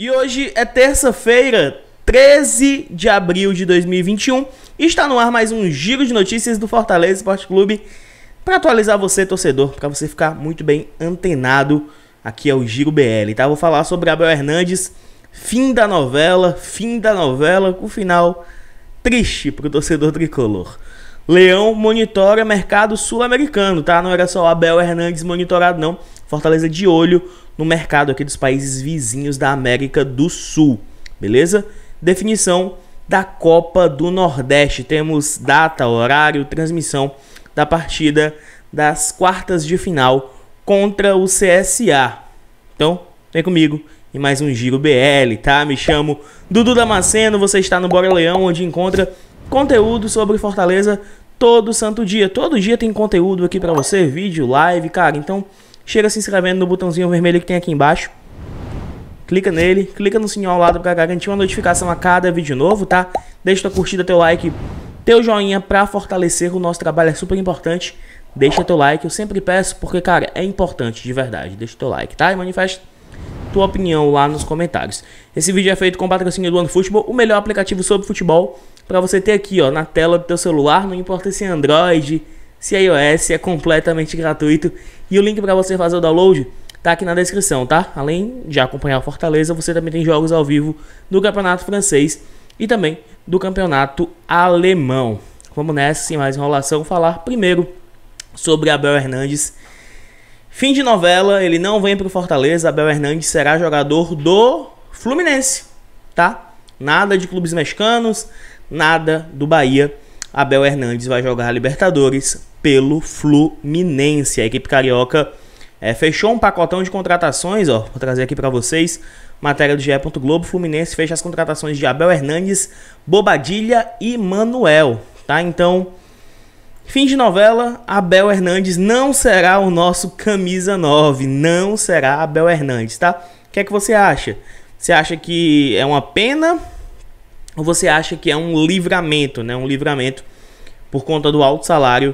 E hoje é terça-feira, 13 de abril de 2021, e está no ar mais um giro de notícias do Fortaleza Esporte Clube para atualizar você, torcedor, para você ficar muito bem antenado. Aqui é o Giro BL, tá? Vou falar sobre Abel Hernandes, fim da novela, fim da novela, o final triste para o torcedor tricolor. Leão monitora mercado sul-americano, tá? Não era só o Abel Hernandes monitorado, não. Fortaleza de olho no mercado aqui dos países vizinhos da América do Sul, beleza? Definição da Copa do Nordeste. Temos data, horário, transmissão da partida das quartas de final contra o CSA. Então, vem comigo e mais um Giro BL, tá? Me chamo Dudu Damasceno, você está no Bora Leão, onde encontra conteúdo sobre Fortaleza todo santo dia. Todo dia tem conteúdo aqui para você, vídeo, live, cara. Então, chega se inscrevendo no botãozinho vermelho que tem aqui embaixo. Clica nele, clica no sininho ao lado para garantir uma notificação a cada vídeo novo, tá? Deixa tua curtida, teu like, teu joinha para fortalecer o nosso trabalho, é super importante. Deixa teu like, eu sempre peço porque, cara, é importante, de verdade. Deixa teu like, tá? E manifesta tua opinião lá nos comentários. Esse vídeo é feito com o patrocínio do OneFootball, o melhor aplicativo sobre futebol, para você ter aqui ó, na tela do teu celular, não importa se é Android, se é iOS, é completamente gratuito. E o link para você fazer o download tá aqui na descrição, tá? Além de acompanhar o Fortaleza, você também tem jogos ao vivo do Campeonato Francês e também do Campeonato Alemão. Vamos nessa, sem mais enrolação, falar primeiro sobre Abel Hernandes Fim de novela, ele não vem para o Fortaleza. Abel Hernandes será jogador do Fluminense, tá? Nada de clubes mexicanos, nada do Bahia. Abel Hernandes vai jogar a Libertadores pelo Fluminense. A equipe carioca é, fechou um pacotão de contratações, ó. Vou trazer aqui para vocês. Matéria do GE. Globo. Fluminense fecha as contratações de Abel Hernandes, Bobadilha e Manuel, tá? Então, Fim de novela, Abel Hernandes não será o nosso camisa 9, não será Abel Hernandes, tá? O que é que você acha? Você acha que é uma pena ou você acha que é um livramento, né? Um livramento por conta do alto salário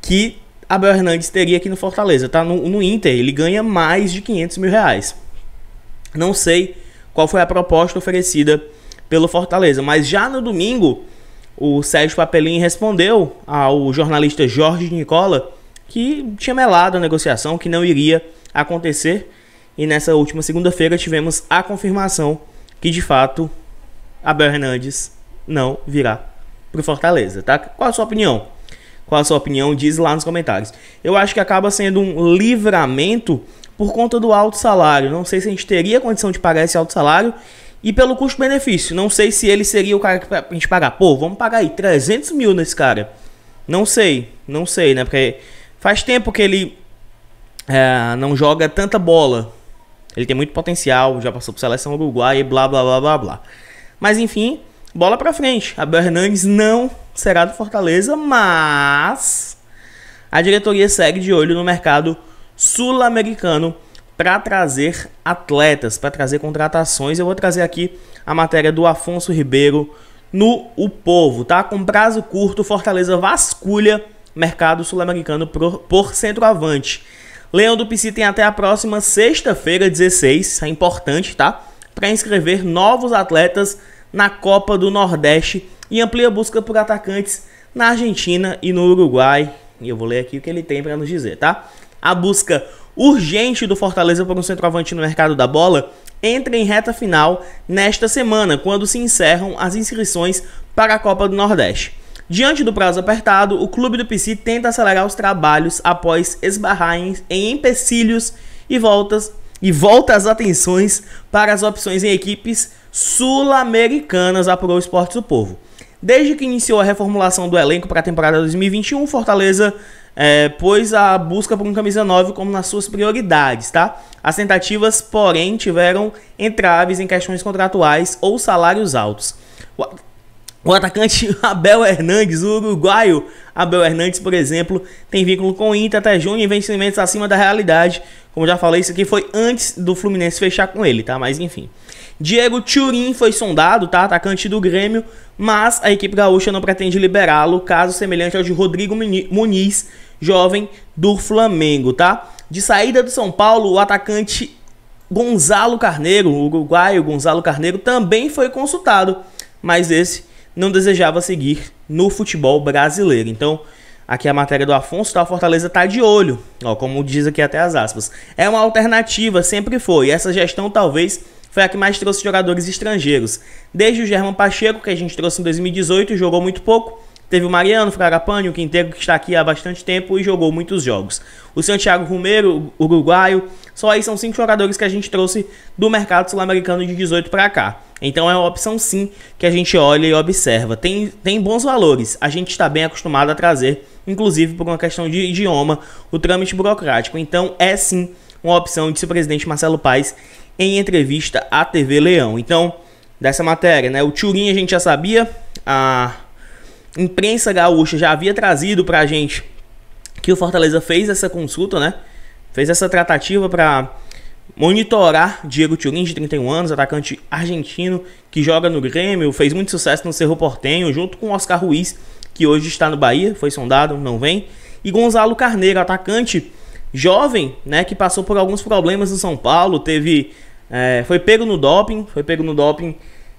que Abel Hernandes teria aqui no Fortaleza, tá? No, no Inter, ele ganha mais de 500 mil reais. Não sei qual foi a proposta oferecida pelo Fortaleza, mas já no domingo o Sérgio Papelim respondeu ao jornalista Jorge Nicola que tinha melado a negociação, que não iria acontecer. E nessa última segunda-feira tivemos a confirmação que de fato Abel Hernandes não virá para o Fortaleza, tá? Qual a sua opinião? Qual a sua opinião? Diz lá nos comentários. Eu acho que acaba sendo um livramento por conta do alto salário. Não sei se a gente teria condição de pagar esse alto salário e pelo custo-benefício. Não sei se ele seria o cara que a gente pagar. Pô, vamos pagar aí 300 mil nesse cara. Não sei, não sei, né? Porque faz tempo que ele é, não joga tanta bola. Ele tem muito potencial, já passou por seleção uruguaia e blá blá blá blá blá. Mas enfim, bola pra frente. Abel Hernandes não será do Fortaleza, mas a diretoria segue de olho no mercado sul-americano para trazer atletas, para trazer contratações. Eu vou trazer aqui a matéria do Afonso Ribeiro no O Povo, tá? Com prazo curto, Fortaleza vasculha mercado sul-americano por, por centroavante. Leão do Pici tem até a próxima sexta-feira, 16, é importante, tá? Para inscrever novos atletas na Copa do Nordeste e amplia a busca por atacantes na Argentina e no Uruguai. E eu vou ler aqui o que ele tem para nos dizer, tá? A busca urgente do Fortaleza para um centroavante no mercado da bola entra em reta final nesta semana, quando se encerram as inscrições para a Copa do Nordeste. Diante do prazo apertado, o clube do PC tenta acelerar os trabalhos após esbarrar em, em empecilhos e voltas e volta as atenções para as opções em equipes sul-americanas, apurou o Esportes do Povo. Desde que iniciou a reformulação do elenco para a temporada 2021, Fortaleza é, pôs a busca por um camisa 9 como nas suas prioridades, tá? As tentativas, porém, tiveram entraves em questões contratuais ou salários altos. O atacante Abel Hernandes, o uruguaio Abel Hernandes, por exemplo, tem vínculo com o Inter até junho e vencimentos acima da realidade. Como já falei, isso aqui foi antes do Fluminense fechar com ele, tá? Mas enfim. Diego Turin foi sondado, tá? Atacante do Grêmio, mas a equipe gaúcha não pretende liberá-lo, caso semelhante ao de Rodrigo Muniz, jovem do Flamengo, tá? De saída do São Paulo, o atacante Gonzalo Carneiro, o uruguaio Gonzalo Carneiro, também foi consultado, mas esse não desejava seguir no futebol brasileiro. Então, aqui a matéria do Afonso, tá? A Fortaleza tá de olho, ó, como diz aqui até as aspas. É uma alternativa, sempre foi. Essa gestão talvez foi a que mais trouxe jogadores estrangeiros. Desde o German Pacheco, que a gente trouxe em 2018, jogou muito pouco, Teve o Mariano Fragapane, o Quinteiro que está aqui há bastante tempo e jogou muitos jogos. O Santiago Romero, uruguaio. Só aí são cinco jogadores que a gente trouxe do mercado sul-americano de 18 para cá. Então é uma opção sim que a gente olha e observa. Tem, tem bons valores, a gente está bem acostumado a trazer, inclusive por uma questão de idioma, o trâmite burocrático. Então é sim uma opção, disse o presidente Marcelo Paes em entrevista à TV Leão. Então, dessa matéria, né? O Turin a gente já sabia, a imprensa gaúcha já havia trazido para a gente que o Fortaleza fez essa consulta, né? Fez essa tratativa para monitorar Diego Turin, de 31 anos, atacante argentino que joga no Grêmio, fez muito sucesso no Cerro Portenho, junto com Oscar Ruiz, que hoje está no Bahia, foi sondado, não vem, e Gonzalo Carneiro, atacante jovem, né, que passou por alguns problemas no São Paulo, teve é, foi pego no doping, foi pego no doping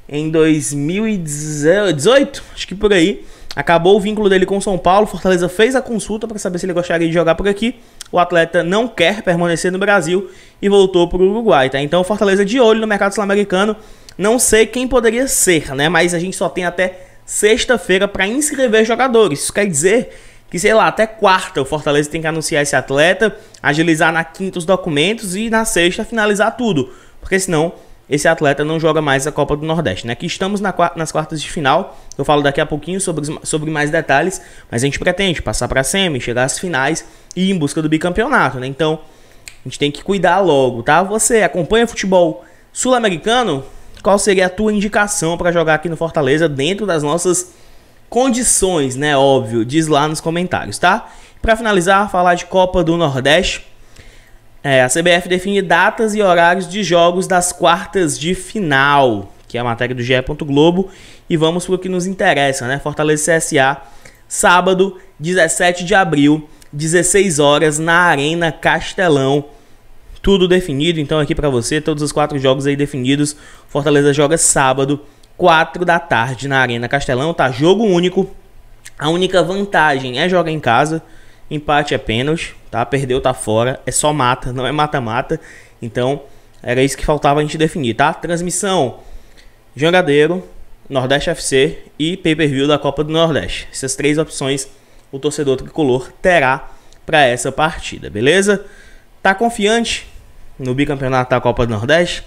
em 2018, acho que por aí. Acabou o vínculo dele com o São Paulo. Fortaleza fez a consulta para saber se ele gostaria de jogar por aqui. O atleta não quer permanecer no Brasil e voltou para o Uruguai, tá? Então, Fortaleza de olho no mercado sul-americano. Não sei quem poderia ser, né? Mas a gente só tem até sexta-feira para inscrever jogadores. Isso quer dizer que, sei lá, até quarta o Fortaleza tem que anunciar esse atleta, agilizar na quinta os documentos e na sexta finalizar tudo. Porque senão esse atleta não joga mais a Copa do Nordeste, né? Aqui estamos na, nas quartas de final. Eu falo daqui a pouquinho sobre, sobre mais detalhes, mas a gente pretende passar para a semi, chegar às finais e ir em busca do bicampeonato, né? Então, a gente tem que cuidar logo, tá? Você acompanha futebol sul-americano? Qual seria a tua indicação para jogar aqui no Fortaleza dentro das nossas condições, né? Óbvio, diz lá nos comentários, tá? Para finalizar, falar de Copa do Nordeste, é, a CBF define datas e horários de jogos das quartas de final, que é a matéria do GE. Globo. E vamos para o que nos interessa, né? Fortaleza e CSA, sábado, 17 de abril, 16 horas, na Arena Castelão. Tudo definido, então, aqui para você, todos os quatro jogos aí definidos. Fortaleza joga sábado, 4 da tarde, na Arena Castelão. Tá jogo único. A única vantagem é jogar em casa. Empate é pênalti tá? Perdeu, tá fora. É só mata, não é mata-mata. Então, era isso que faltava a gente definir, tá? Transmissão: Jangadeiro, Nordeste FC e pay-per-view da Copa do Nordeste. Essas três opções o torcedor tricolor terá para essa partida, beleza? Tá confiante no bicampeonato da Copa do Nordeste?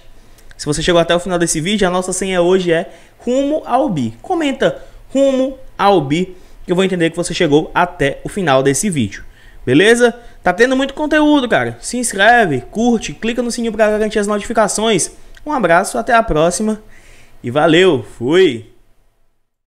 Se você chegou até o final desse vídeo, a nossa senha hoje é rumo ao bi. Comenta rumo ao bi, que eu vou entender que você chegou até o final desse vídeo. Beleza? Tá tendo muito conteúdo, cara. Se inscreve, curte, clica no sininho para garantir as notificações. Um abraço, até a próxima e valeu. Fui.